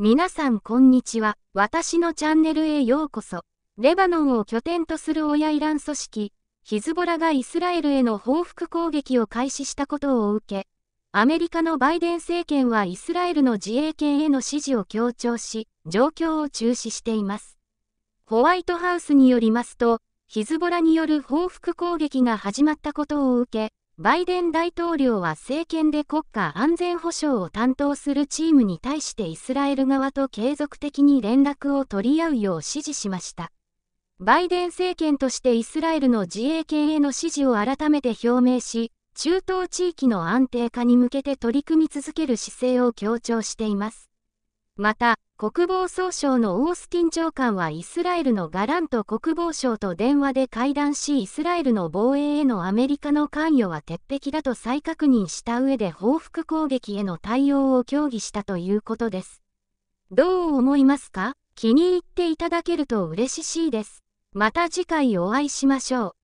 皆さんこんにちは。私のチャンネルへようこそ。レバノンを拠点とする親イラン組織、ヒズボラがイスラエルへの報復攻撃を開始したことを受け、アメリカのバイデン政権はイスラエルの自衛権への支持を強調し、状況を注視しています。ホワイトハウスによりますと、ヒズボラによる報復攻撃が始まったことを受け、バイデン大統領は政権で国家安全保障を担当するチームに対してイスラエル側と継続的に連絡を取り合うよう指示しました。バイデン政権としてイスラエルの自衛権への支持を改めて表明し、中東地域の安定化に向けて取り組み続ける姿勢を強調しています。また、国防総省のオースティン長官はイスラエルのガラント国防相と電話で会談しイスラエルの防衛へのアメリカの関与は鉄壁だと再確認した上で報復攻撃への対応を協議したということです。どう思いますか気に入っていただけると嬉しいです。また次回お会いしましょう。